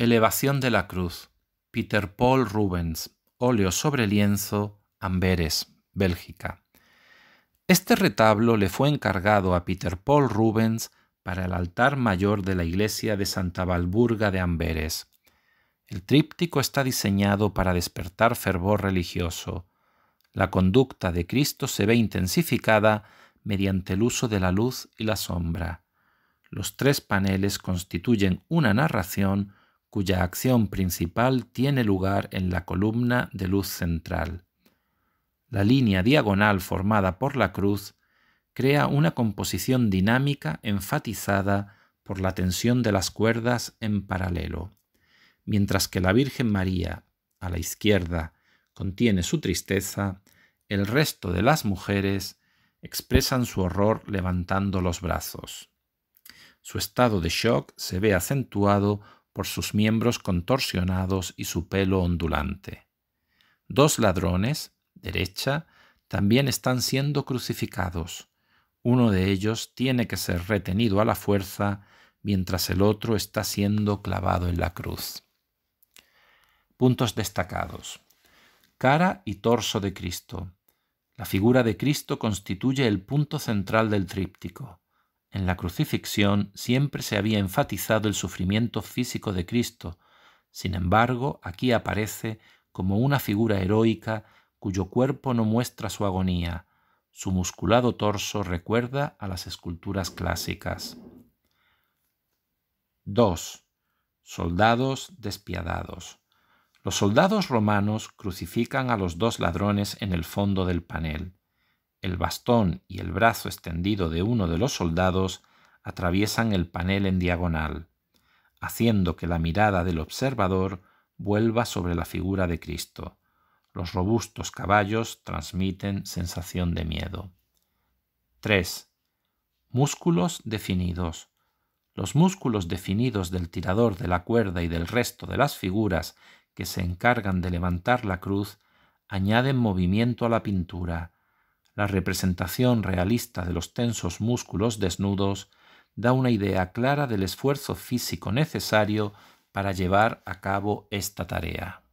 Elevación de la Cruz, Peter Paul Rubens, óleo sobre lienzo, Amberes, Bélgica. Este retablo le fue encargado a Peter Paul Rubens para el altar mayor de la iglesia de Santa Balburga de Amberes. El tríptico está diseñado para despertar fervor religioso. La conducta de Cristo se ve intensificada mediante el uso de la luz y la sombra. Los tres paneles constituyen una narración cuya acción principal tiene lugar en la columna de luz central. La línea diagonal formada por la cruz crea una composición dinámica enfatizada por la tensión de las cuerdas en paralelo. Mientras que la Virgen María, a la izquierda, contiene su tristeza, el resto de las mujeres expresan su horror levantando los brazos. Su estado de shock se ve acentuado por sus miembros contorsionados y su pelo ondulante. Dos ladrones, derecha, también están siendo crucificados. Uno de ellos tiene que ser retenido a la fuerza, mientras el otro está siendo clavado en la cruz. Puntos destacados. Cara y torso de Cristo. La figura de Cristo constituye el punto central del tríptico. En la crucifixión siempre se había enfatizado el sufrimiento físico de Cristo, sin embargo aquí aparece como una figura heroica cuyo cuerpo no muestra su agonía, su musculado torso recuerda a las esculturas clásicas. 2. Soldados despiadados. Los soldados romanos crucifican a los dos ladrones en el fondo del panel el bastón y el brazo extendido de uno de los soldados atraviesan el panel en diagonal, haciendo que la mirada del observador vuelva sobre la figura de Cristo. Los robustos caballos transmiten sensación de miedo. 3. Músculos definidos. Los músculos definidos del tirador de la cuerda y del resto de las figuras que se encargan de levantar la cruz añaden movimiento a la pintura, la representación realista de los tensos músculos desnudos da una idea clara del esfuerzo físico necesario para llevar a cabo esta tarea.